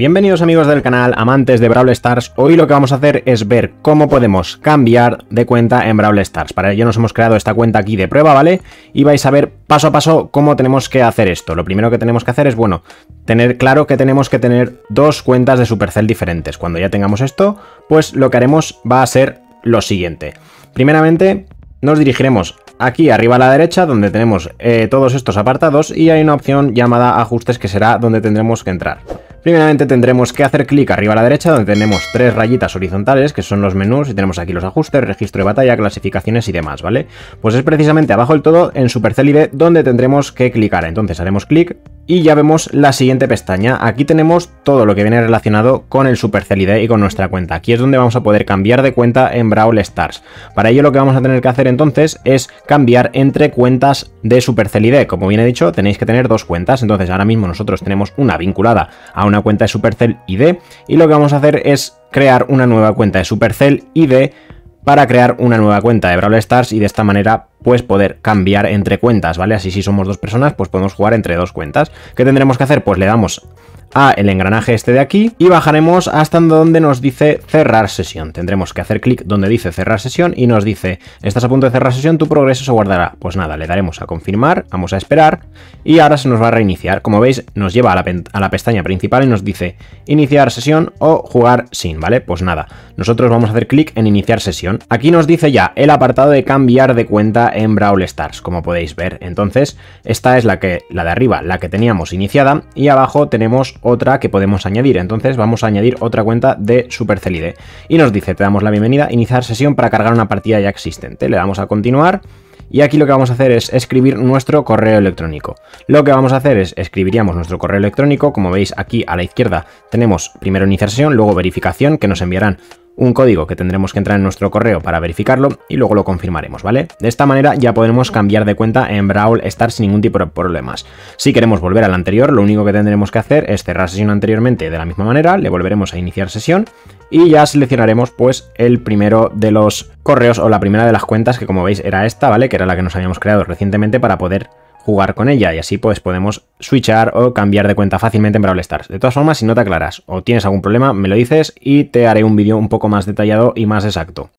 Bienvenidos amigos del canal, amantes de Brawl Stars, hoy lo que vamos a hacer es ver cómo podemos cambiar de cuenta en Brawl Stars. Para ello nos hemos creado esta cuenta aquí de prueba, ¿vale? Y vais a ver paso a paso cómo tenemos que hacer esto. Lo primero que tenemos que hacer es, bueno, tener claro que tenemos que tener dos cuentas de Supercell diferentes. Cuando ya tengamos esto, pues lo que haremos va a ser lo siguiente. Primeramente, nos dirigiremos aquí arriba a la derecha donde tenemos eh, todos estos apartados y hay una opción llamada ajustes que será donde tendremos que entrar. Primeramente tendremos que hacer clic arriba a la derecha donde tenemos tres rayitas horizontales que son los menús y tenemos aquí los ajustes, registro de batalla, clasificaciones y demás, ¿vale? Pues es precisamente abajo del todo en Supercell ID donde tendremos que clicar. Entonces haremos clic y ya vemos la siguiente pestaña. Aquí tenemos todo lo que viene relacionado con el Supercell ID y con nuestra cuenta. Aquí es donde vamos a poder cambiar de cuenta en Brawl Stars. Para ello lo que vamos a tener que hacer entonces es cambiar entre cuentas de Supercell ID. Como bien he dicho, tenéis que tener dos cuentas. Entonces ahora mismo nosotros tenemos una vinculada a una cuenta de Supercell ID y lo que vamos a hacer es crear una nueva cuenta de Supercell ID para crear una nueva cuenta de Brawl Stars y de esta manera pues poder cambiar entre cuentas, ¿vale? Así si somos dos personas pues podemos jugar entre dos cuentas. ¿Qué tendremos que hacer? Pues le damos a el engranaje este de aquí y bajaremos hasta donde nos dice cerrar sesión. Tendremos que hacer clic donde dice cerrar sesión y nos dice estás a punto de cerrar sesión, tu progreso se guardará. Pues nada, le daremos a confirmar, vamos a esperar y ahora se nos va a reiniciar. Como veis nos lleva a la, pestaña principal y nos dice iniciar sesión o jugar sin, ¿vale? Pues nada, nosotros vamos a hacer clic en iniciar sesión. Aquí nos dice ya el apartado de cambiar de cuenta en Brawl Stars, como podéis ver. Entonces esta es la que la de arriba, la que teníamos iniciada y abajo tenemos otra que podemos añadir. Entonces vamos a añadir otra cuenta de ID. Y nos dice, te damos la bienvenida, iniciar sesión para cargar una partida ya existente. Le damos a continuar. Y aquí lo que vamos a hacer es escribir nuestro correo electrónico. Lo que vamos a hacer es escribiríamos nuestro correo electrónico. Como veis aquí a la izquierda tenemos primero iniciar sesión, luego verificación que nos enviarán un código que tendremos que entrar en nuestro correo para verificarlo y luego lo confirmaremos, ¿vale? De esta manera ya podremos cambiar de cuenta en Brawl Stars sin ningún tipo de problemas. Si queremos volver al anterior, lo único que tendremos que hacer es cerrar sesión anteriormente de la misma manera, le volveremos a iniciar sesión y ya seleccionaremos pues el primero de los correos o la primera de las cuentas que como veis era esta, ¿vale? Que era la que nos habíamos creado recientemente para poder jugar con ella y así pues podemos switchar o cambiar de cuenta fácilmente en Brawl Stars. De todas formas, si no te aclaras o tienes algún problema, me lo dices y te haré un vídeo un poco más detallado y más exacto.